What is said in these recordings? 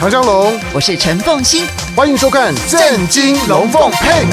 唐江龙，我是陈凤欣，欢迎收看《正惊龙凤配》。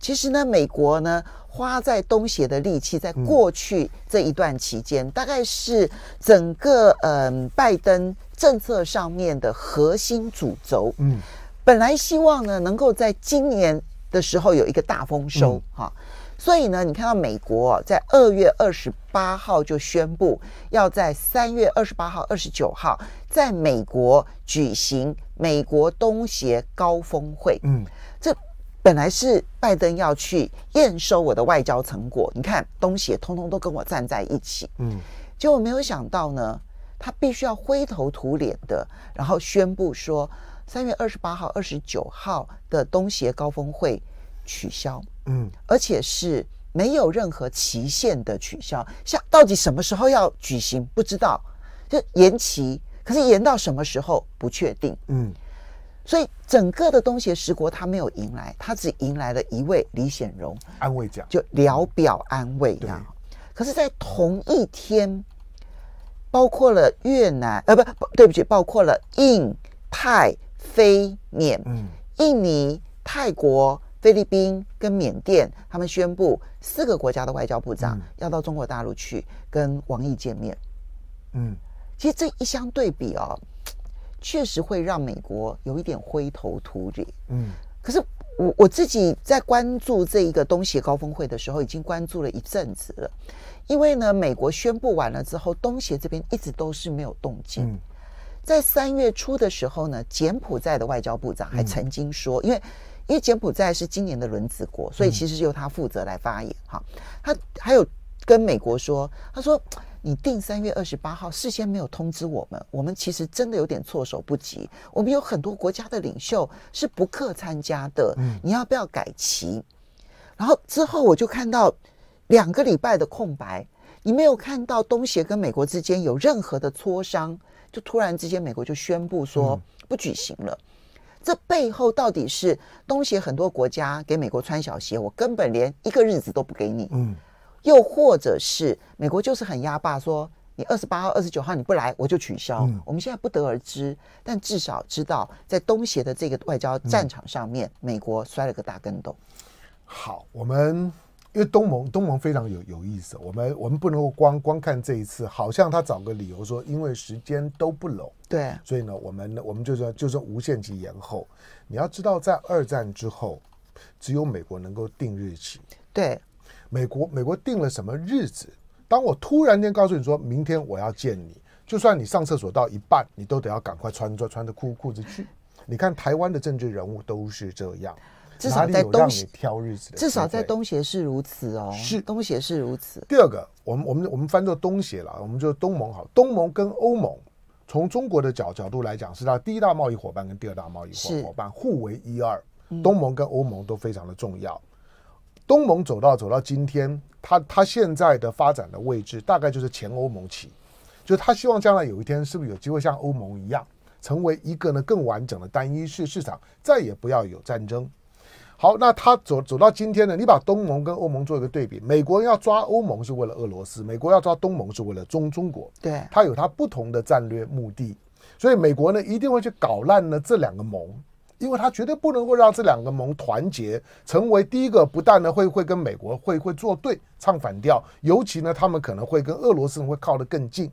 其实呢，美国呢花在东协的力气，在过去这一段期间，大概是整个嗯拜登政策上面的核心主轴。嗯，本来希望呢能够在今年的时候有一个大丰收哈，所以呢，你看到美国在二月二十八号就宣布，要在三月二十八号、二十九号。在美国举行美国东协高峰会，嗯，这本来是拜登要去验收我的外交成果，你看东协通通都跟我站在一起，嗯，结果没有想到呢，他必须要灰头土脸的，然后宣布说三月二十八号、二十九号的东协高峰会取消，嗯，而且是没有任何期限的取消，像到底什么时候要举行不知道，就延期。可是延到什么时候不确定？嗯，所以整个的东协十国他没有迎来，他只迎来了一位李显荣安慰奖，就聊表安慰呀。可是，在同一天，包括了越南，呃，不对不起，包括了印、泰、非、缅，嗯，印尼、泰国、菲律宾跟缅甸，他们宣布四个国家的外交部长要到中国大陆去跟王毅见面。嗯。其实这一相对比啊，确实会让美国有一点灰头土脸。嗯，可是我我自己在关注这一个东协高峰会的时候，已经关注了一阵子了。因为呢，美国宣布完了之后，东协这边一直都是没有动静。在三月初的时候呢，柬埔寨的外交部长还曾经说，因为因为柬埔寨是今年的轮子国，所以其实由他负责来发言哈。他还有跟美国说，他说。你定三月二十八号，事先没有通知我们，我们其实真的有点措手不及。我们有很多国家的领袖是不客参加的，你要不要改期？然后之后我就看到两个礼拜的空白，你没有看到东协跟美国之间有任何的磋商，就突然之间美国就宣布说不举行了。这背后到底是东协很多国家给美国穿小鞋，我根本连一个日子都不给你，嗯。又或者是美国就是很压霸，说你二十八号、二十九号你不来，我就取消。我们现在不得而知，但至少知道在东协的这个外交战场上面，美国摔了个大跟斗。好，我们因为东盟，东盟非常有有意思。我们我们不能够光光看这一次，好像他找个理由说因为时间都不拢，对，所以呢，我们我们就说就说无限期延后。你要知道，在二战之后，只有美国能够定日期，对。美国，美国定了什么日子？当我突然间告诉你，说明天我要见你，就算你上厕所到一半，你都得要赶快穿着穿着裤裤子去。你看台湾的政治人物都是这样，至少在东协挑日子，至少在东协是如此哦，是东协是如此。第二个，我们我们我们翻做东协了，我们就东盟好，东盟跟欧盟，从中国的角角度来讲，是他第一大贸易伙伴跟第二大贸易伙伴，互为一二。东盟跟欧盟都非常的重要。东盟走到走到今天，他他现在的发展的位置大概就是前欧盟起，就他希望将来有一天是不是有机会像欧盟一样，成为一个呢更完整的单一市市场，再也不要有战争。好，那他走走到今天呢？你把东盟跟欧盟做一个对比，美国要抓欧盟是为了俄罗斯，美国要抓东盟是为了中中国，对，他有他不同的战略目的，所以美国呢一定会去搞烂呢这两个盟。因为他绝对不能够让这两个盟团结，成为第一个不但呢会会跟美国会会作对唱反调，尤其呢他们可能会跟俄罗斯会靠得更近，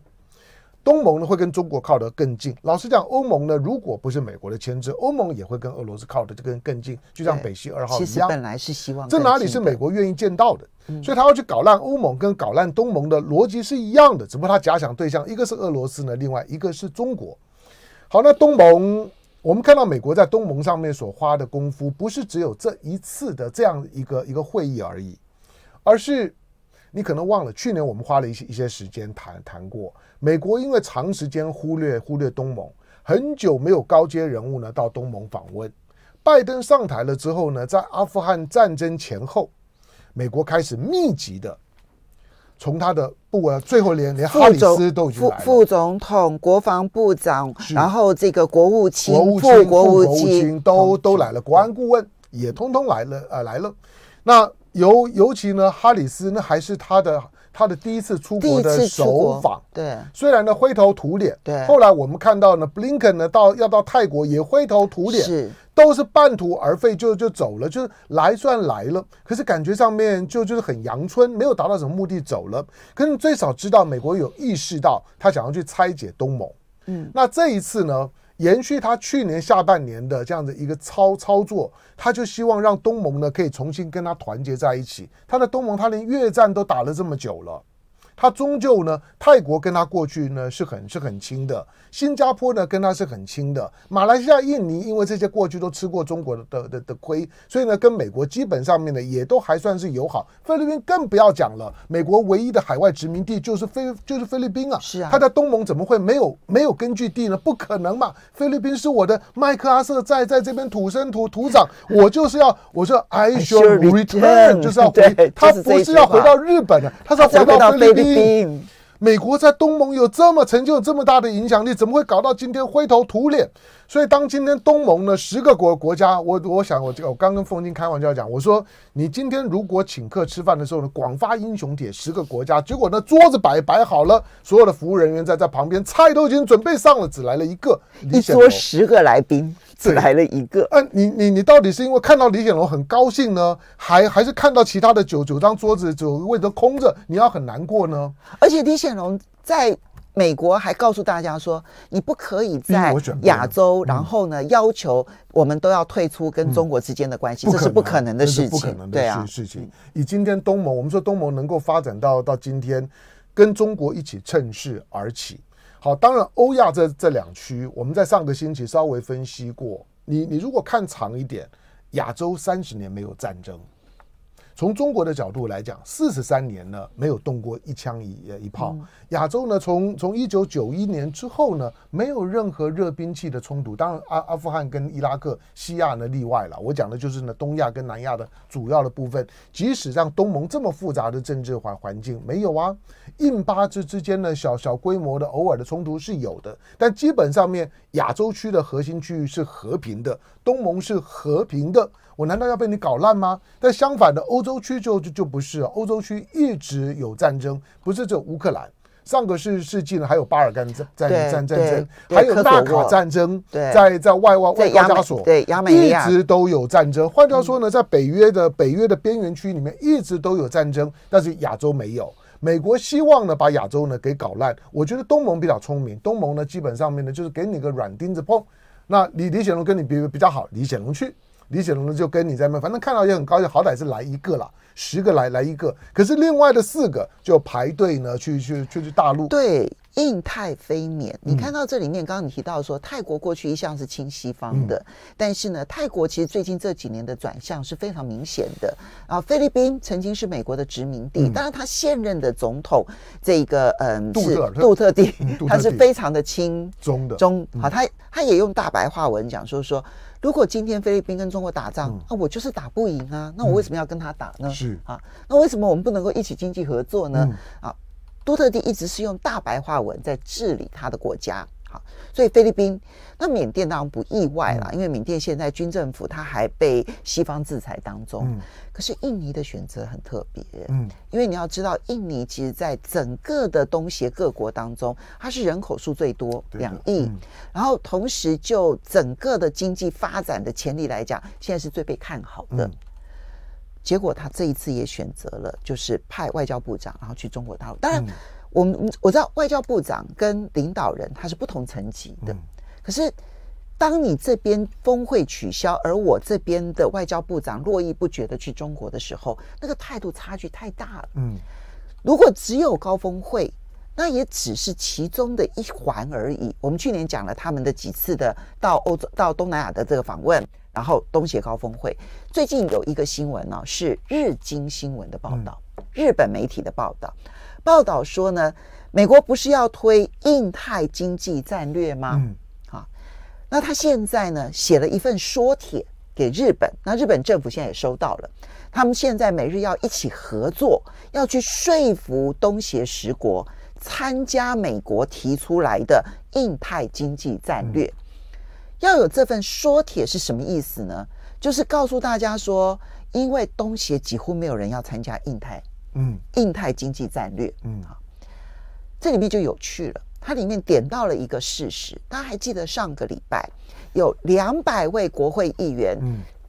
东盟呢会跟中国靠得更近。老实讲，欧盟呢如果不是美国的牵制，欧盟也会跟俄罗斯靠得这更近，就像北溪二号一样。本来是希望这哪里是美国愿意见到的？所以，他要去搞烂欧盟，跟搞烂东盟的逻辑是一样的，只不过他假想对象一个是俄罗斯呢，另外一个是中国。好，那东盟。我们看到美国在东盟上面所花的功夫，不是只有这一次的这样一个一个会议而已，而是你可能忘了，去年我们花了一些一些时间谈谈过，美国因为长时间忽略忽略东盟，很久没有高阶人物呢到东盟访问。拜登上台了之后呢，在阿富汗战争前后，美国开始密集的。从他的部啊，最后连连哈里斯都来了，副副总统、国防部长，然后这个国务卿、副国务卿都都来了，国安顾问也通通来了啊来了，那。尤尤其呢，哈里斯那还是他的他的第一次出国的首访，对，虽然呢灰头土脸，对，后来我们看到呢，布林肯呢到要到泰国也灰头土脸，是，都是半途而废就就走了，就是来算来了，可是感觉上面就就是很阳春，没有达到什么目的走了，可是最少知道美国有意识到他想要去拆解东盟，嗯，那这一次呢？延续他去年下半年的这样的一个操操作，他就希望让东盟呢可以重新跟他团结在一起。他的东盟，他连越战都打了这么久了。他终究呢，泰国跟他过去呢是很是很亲的，新加坡呢跟他是很亲的，马来西亚、印尼因为这些过去都吃过中国的的的亏，所以呢跟美国基本上面呢也都还算是友好。菲律宾更不要讲了，美国唯一的海外殖民地就是菲就是菲律宾啊，是啊，他在东盟怎么会没有没有根据地呢？不可能嘛！菲律宾是我的麦克阿瑟在在这边土生土土长，我就是要我说 I shall return，就是要回，他不是要回到日本的，他是要回到菲律宾。pain. 美国在东盟有这么成就，这么大的影响力，怎么会搞到今天灰头土脸？所以当今天东盟呢十个国国家，我我想我这个我刚跟凤金开玩笑讲，我说你今天如果请客吃饭的时候呢，广发英雄帖十个国家，结果呢桌子摆摆好了，所有的服务人员在在旁边，菜都已经准备上了，只来了一个，一桌十个来宾只来了一个。嗯，你你你到底是因为看到李显龙很高兴呢，还还是看到其他的九九张桌子九位都空着，你要很难过呢？而且李显。剑龙在美国还告诉大家说：“你不可以在亚洲，然后呢要求我们都要退出跟中国之间的关系，这是不可能的事情，不可能的事事情。以今天东盟，我们说东盟能够发展到到今天，跟中国一起趁势而起。好，当然欧亚这这两区，我们在上个星期稍微分析过。你你如果看长一点，亚洲三十年没有战争。”从中国的角度来讲，四十三年呢没有动过一枪一一炮。亚洲呢，从从一九九一年之后呢，没有任何热兵器的冲突。当然，阿阿富汗跟伊拉克西亚呢例外了。我讲的就是呢，东亚跟南亚的主要的部分。即使让东盟这么复杂的政治环环境，没有啊。印巴之之间的小小规模的偶尔的冲突是有的，但基本上面亚洲区的核心区域是和平的，东盟是和平的。我难道要被你搞烂吗？但相反的，欧洲。洲区就就就不是，欧洲区一直有战争，不是这乌克兰，上个世世纪呢还有巴尔干战战战争，还有大卡战争，在在外外外高加索对，一直都有战争。换句话说呢，在北约的北约的边缘区里面一直都有战争，但是亚洲没有。美国希望呢把亚洲呢给搞烂。我觉得东盟比较聪明，东盟呢基本上面呢就是给你个软钉子碰。那你李显龙跟你比比较好，李显龙去。李雪龙呢，就跟你在那，反正看到也很高兴，好歹是来一个了，十个来来一个，可是另外的四个就排队呢，去去去去大陆。对。印泰非缅，你看到这里面，刚刚你提到说，泰国过去一向是亲西方的，但是呢，泰国其实最近这几年的转向是非常明显的啊。菲律宾曾经是美国的殖民地，当然他现任的总统这个嗯杜特杜特地，他是非常的亲中中，好，他他也用大白话文讲说说，如果今天菲律宾跟中国打仗，啊，我就是打不赢啊，那我为什么要跟他打呢？是啊，那为什么我们不能够一起经济合作呢？啊。多特地一直是用大白话文在治理他的国家，好，所以菲律宾、那缅甸当然不意外了，因为缅甸现在军政府它还被西方制裁当中。可是印尼的选择很特别，嗯，因为你要知道，印尼其实在整个的东协各国当中，它是人口数最多，两亿，然后同时就整个的经济发展的潜力来讲，现在是最被看好的。结果他这一次也选择了，就是派外交部长，然后去中国大陆。当然，我们我知道外交部长跟领导人他是不同层级的。可是，当你这边峰会取消，而我这边的外交部长络绎不绝的去中国的时候，那个态度差距太大了。嗯，如果只有高峰会，那也只是其中的一环而已。我们去年讲了他们的几次的到欧洲、到东南亚的这个访问。然后东协高峰会最近有一个新闻呢，是日经新闻的报道，日本媒体的报道，报道说呢，美国不是要推印太经济战略吗？啊，那他现在呢写了一份说帖给日本，那日本政府现在也收到了，他们现在每日要一起合作，要去说服东协十国参加美国提出来的印太经济战略。要有这份说帖是什么意思呢？就是告诉大家说，因为东协几乎没有人要参加印太，嗯，印太经济战略，嗯啊，这里面就有趣了。它里面点到了一个事实，大家还记得上个礼拜有两百位国会议员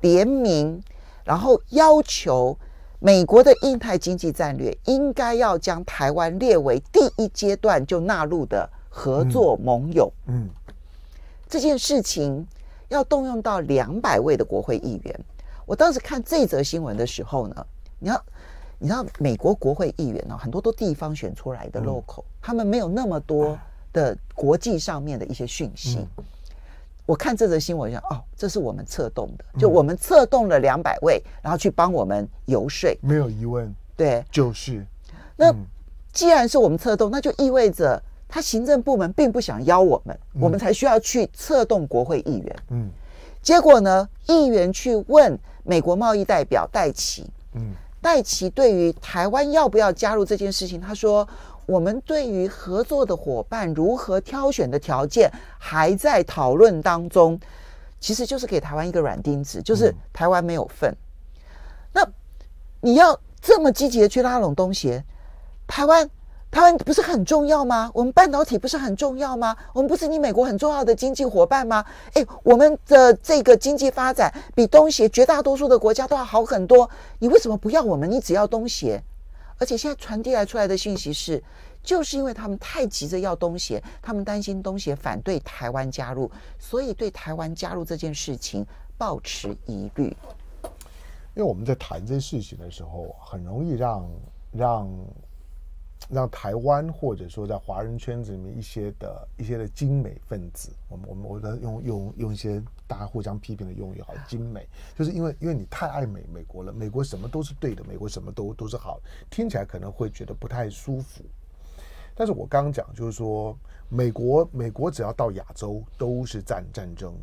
联名，然后要求美国的印太经济战略应该要将台湾列为第一阶段就纳入的合作盟友，嗯。这件事情要动用到两百位的国会议员。我当时看这则新闻的时候呢，你要，你知道美国国会议员呢，很多都地方选出来的 local，他们没有那么多的国际上面的一些讯息。我看这则新闻，想哦，这是我们策动的，就我们策动了两百位，然后去帮我们游说，没有疑问。对，就是。那既然是我们策动，那就意味着。他行政部门并不想邀我们，我们才需要去策动国会议员。嗯，结果呢，议员去问美国贸易代表戴奇。嗯，戴奇对于台湾要不要加入这件事情，他说：“我们对于合作的伙伴如何挑选的条件还在讨论当中。”其实就是给台湾一个软钉子，就是台湾没有份。那你要这么积极的去拉拢东协，台湾？台湾不是很重要吗？我们半导体不是很重要吗？我们不是你美国很重要的经济伙伴吗？哎，我们的这个经济发展比东协绝大多数的国家都要好很多。你为什么不要我们？你只要东协？而且现在传递来出来的讯息是，就是因为他们太急着要东协，他们担心东协反对台湾加入，所以对台湾加入这件事情抱持疑虑。因为我们在谈这些事情的时候，很容易让让。让台湾或者说在华人圈子里面一些的一些的精美分子，我们我们我得用用用一些大家互相批评的用语，好精美，就是因为因为你太爱美美国了，美国什么都是对的，美国什么都都是好，听起来可能会觉得不太舒服。但是我刚刚讲就是说，美国美国只要到亚洲都是战战争，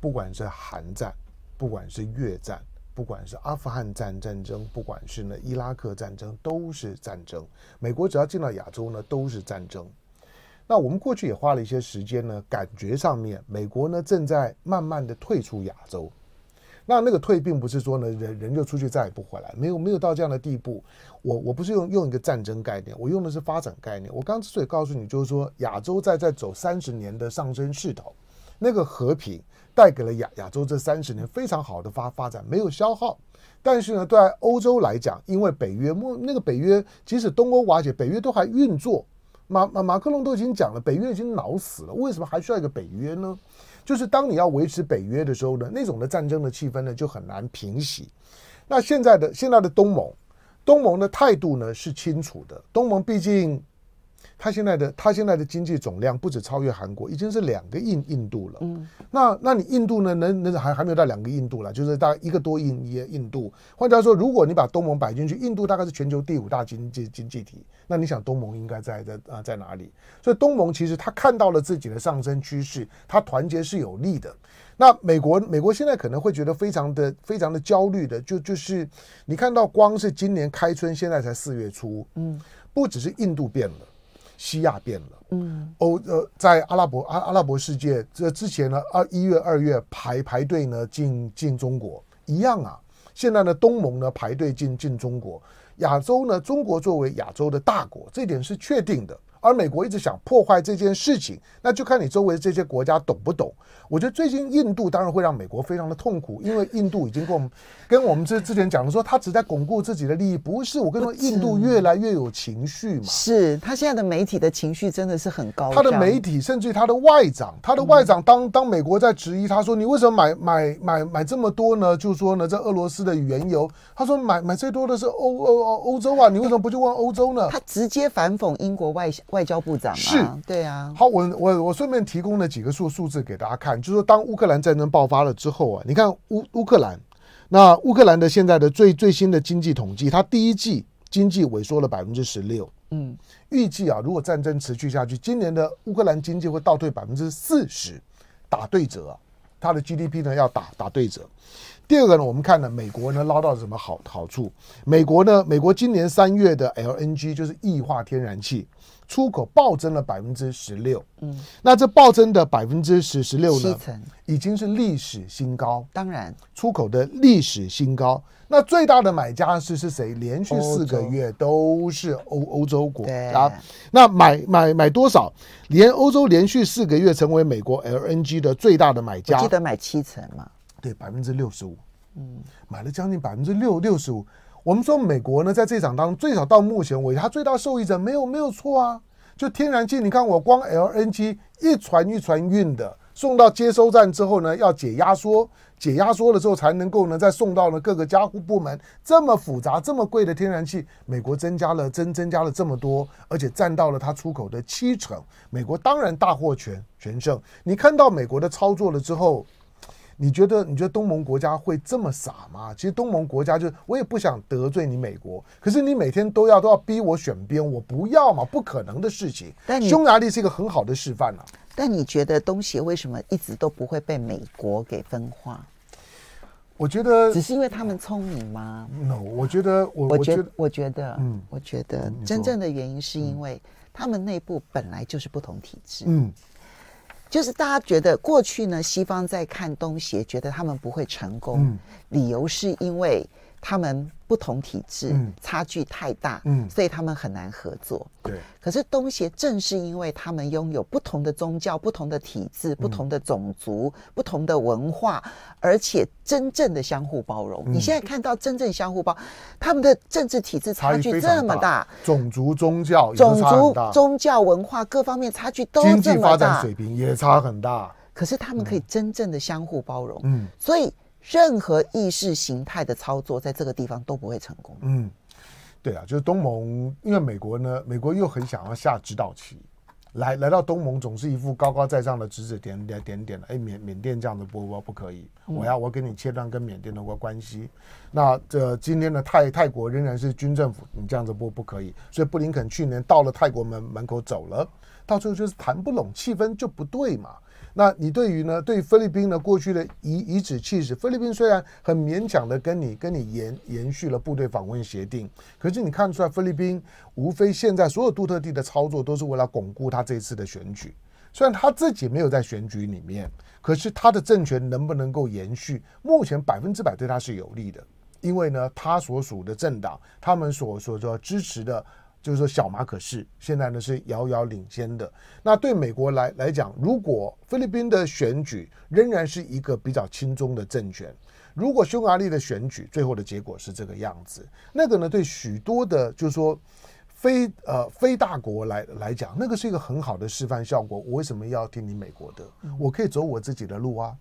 不管是韩战，不管是越战。不管是阿富汗战战争，不管是呢伊拉克战争，都是战争。美国只要进到亚洲呢，都是战争。那我们过去也花了一些时间呢，感觉上面美国呢正在慢慢的退出亚洲。那那个退并不是说呢人人就出去再也不回来，没有没有到这样的地步。我我不是用用一个战争概念，我用的是发展概念。我刚之所以告诉你，就是说亚洲在在走三十年的上升势头，那个和平。带给了亚亚洲这三十年非常好的发发展，没有消耗。但是呢，对欧洲来讲，因为北约莫那个北约，即使东欧瓦解，北约都还运作。马马马克龙都已经讲了，北约已经恼死了，为什么还需要一个北约呢？就是当你要维持北约的时候呢，那种的战争的气氛呢就很难平息。那现在的现在的东盟，东盟的态度呢是清楚的。东盟毕竟。他现在的他现在的经济总量不止超越韩国，已经是两个印印度了。嗯，那那你印度呢？能能还还没有到两个印度了，就是大概一个多印一印度。换句话说，如果你把东盟摆进去，印度大概是全球第五大经济经济体。那你想，东盟应该在在啊在哪里？所以东盟其实他看到了自己的上升趋势，他团结是有利的。那美国美国现在可能会觉得非常的非常的焦虑的，就就是你看到光是今年开春，现在才四月初，嗯，不只是印度变了。西亚变了，嗯，欧呃，在阿拉伯阿阿拉伯世界这之前呢，二一月二月排排队呢进进中国一样啊，现在呢东盟呢排队进进中国，亚洲呢中国作为亚洲的大国，这点是确定的。而美国一直想破坏这件事情，那就看你周围这些国家懂不懂。我觉得最近印度当然会让美国非常的痛苦，因为印度已经跟我们跟我们之之前讲的说，他只在巩固自己的利益，不是我跟你说，印度越来越有情绪嘛？是他现在的媒体的情绪真的是很高。他的媒体甚至他的外长，他的外长当当美国在质疑他说你为什么买买买买这么多呢？就说呢在俄罗斯的原油，他说买买最多的是欧欧欧洲啊，你为什么不去问欧洲呢？他直接反讽英国外外交部长是，对啊。好，我我我顺便提供了几个数数字给大家看，就是说，当乌克兰战争爆发了之后啊，你看乌乌克兰，那乌克兰的现在的最最新的经济统计，它第一季经济萎缩了百分之十六，嗯，预计啊，如果战争持续下去，今年的乌克兰经济会倒退百分之四十，打对折啊，它的 GDP 呢要打打对折。第二个呢，我们看呢，美国呢捞到什么好好处？美国呢，美国今年三月的 LNG 就是液化天然气。出口暴增了百分之十六，嗯，那这暴增的百分之十十六呢，已经是历史新高。当然，出口的历史新高。那最大的买家是是谁？连续四个月都是欧欧洲国家。那买买买多少？连欧洲连续四个月成为美国 LNG 的最大的买家。记得买七成嘛？对，百分之六十五。嗯，买了将近百分之六六十五。我们说美国呢，在这场当中，最少到目前为止，它最大受益者没有没有错啊。就天然气，你看我光 LNG 一船一船运的，送到接收站之后呢，要解压缩，解压缩了之后才能够呢，再送到呢各个加护部门。这么复杂、这么贵的天然气，美国增加了，增增加了这么多，而且占到了它出口的七成。美国当然大获全全胜。你看到美国的操作了之后。你觉得你觉得东盟国家会这么傻吗？其实东盟国家就是我也不想得罪你美国，可是你每天都要都要逼我选边，我不要嘛，不可能的事情。但匈牙利是一个很好的示范了。但你觉得东协为什么一直都不会被美国给分化？我觉得只是因为他们聪明吗？No，我觉得我我觉我觉得嗯，我觉得真正的原因是因为他们内部本来就是不同体制。嗯。就是大家觉得过去呢，西方在看东协，觉得他们不会成功，理由是因为。他们不同体质，差距太大，所以他们很难合作。对，可是东协正是因为他们拥有不同的宗教、不同的体质、不同的种族、不同的文化，而且真正的相互包容。你现在看到真正相互包，他们的政治体制差距这么大，种族、宗教、种族、宗教、文化各方面差距都这么大，经济发展水平也差很大，可是他们可以真正的相互包容。嗯，所以。任何意识形态的操作，在这个地方都不会成功。嗯，对啊，就是东盟，因为美国呢，美国又很想要下指导棋，来来到东盟，总是一副高高在上的指指点点点点，哎，缅缅甸这样的波波不可以，我要我给你切断跟缅甸的关关系。那这今天的泰泰国仍然是军政府，你这样子波不可以，所以布林肯去年到了泰国门门口走了，到最后就是谈不拢，气氛就不对嘛。那你对于呢？对菲律宾呢？过去的遗遗址气势，菲律宾虽然很勉强的跟你跟你延延续了部队访问协定，可是你看出来菲律宾无非现在所有杜特地的操作都是为了巩固他这次的选举，虽然他自己没有在选举里面，可是他的政权能不能够延续，目前百分之百对他是有利的，因为呢，他所属的政党，他们所所说支持的。就是说，小马可是现在呢是遥遥领先的。那对美国来来讲，如果菲律宾的选举仍然是一个比较轻松的政权，如果匈牙利的选举最后的结果是这个样子，那个呢对许多的，就是说非呃非大国来来讲，那个是一个很好的示范效果。我为什么要听你美国的？我可以走我自己的路啊。